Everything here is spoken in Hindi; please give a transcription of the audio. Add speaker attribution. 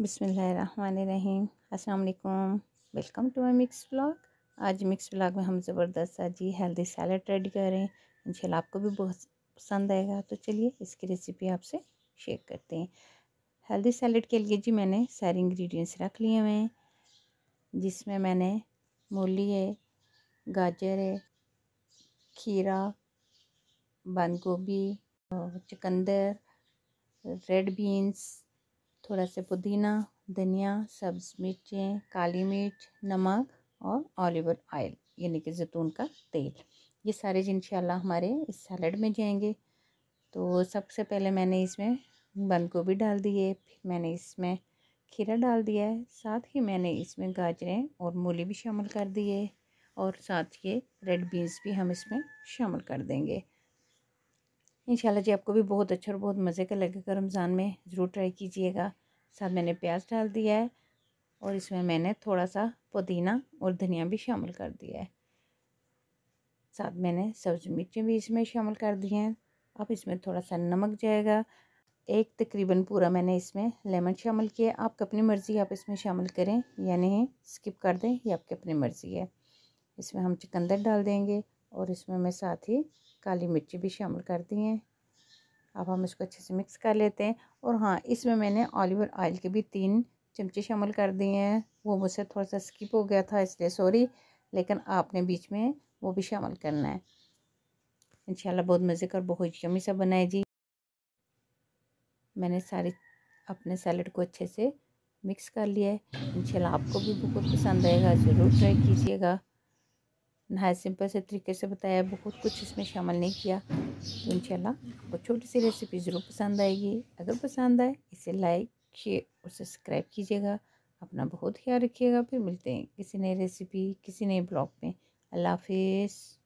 Speaker 1: बिसमीम अल्लाम welcome to my mix blog आज मिक्स ब्लॉग में हम ज़बरदस्त जी हेल्दी सैलड रेडी कर रहे हैं इंशाल्लाह आपको भी बहुत पसंद आएगा तो चलिए इसकी रेसिपी आपसे शेयर करते हैं हेल्दी सैलड के लिए जी मैंने सारे इंग्रेडिएंट्स रख लिए हुए हैं जिसमें मैंने मूली है गाजर है खीरा बंद गोभी और रेड बीन्स थोड़ा सा पुदीना धनिया सब्ज मिर्चें काली मिर्च नमक और ऑलिव ऑयल यानी कि जैतून का तेल ये सारे इन हमारे इस सैलड में जाएंगे तो सबसे पहले मैंने इसमें बंद गोभी डाल दिए फिर मैंने इसमें खीरा डाल दिया है साथ ही मैंने इसमें गाजरें और मूली भी शामिल कर दिए और साथ ये रेड बीन्स भी हम इसमें शामिल कर देंगे इन जी आपको भी बहुत अच्छा और बहुत मज़े का लगेगा रमज़ान में ज़रूर ट्राई कीजिएगा साथ मैंने प्याज डाल दिया है और इसमें मैंने थोड़ा सा पुदीना और धनिया भी शामिल कर दिया है साथ मैंने सब्ज मिर्चें भी इसमें शामिल कर दी हैं अब इसमें थोड़ा सा नमक जाएगा एक तकरीबन पूरा मैंने इसमें लेमन शामिल किया आपकी अपनी मर्ज़ी आप इसमें शामिल करें या नहीं स्किप कर दें ये आपकी अपनी मर्ज़ी है इसमें हम चिकंदर डाल देंगे और इसमें मैं साथ ही काली मिर्ची भी शामिल कर दी हैं अब हम इसको अच्छे से मिक्स कर लेते हैं और हाँ इसमें मैंने ऑलिवर ऑयल के भी तीन चमचे शामिल कर दिए हैं वो मुझसे थोड़ा सा स्किप हो गया था इसलिए सॉरी लेकिन आपने बीच में वो भी शामिल करना है इंशाल्लाह बहुत मज़े कर बहुत यमी सा बनाए जी मैंने सारे अपने सैलड को अच्छे से मिक्स कर लिया है इंशाल्लाह आपको भी बहुत पसंद आएगा ज़रूर ट्राई कीजिएगा नहाय सिंपल से तरीके से बताया बहुत कुछ इसमें शामिल नहीं किया तो इन आपको छोटी सी रेसिपी ज़रूर पसंद आएगी अगर पसंद आए इसे लाइक शेयर और सब्सक्राइब कीजिएगा अपना बहुत ख्याल रखिएगा फिर मिलते हैं किसी नई रेसिपी किसी नए ब्लॉग में अल्लाह हाफिज़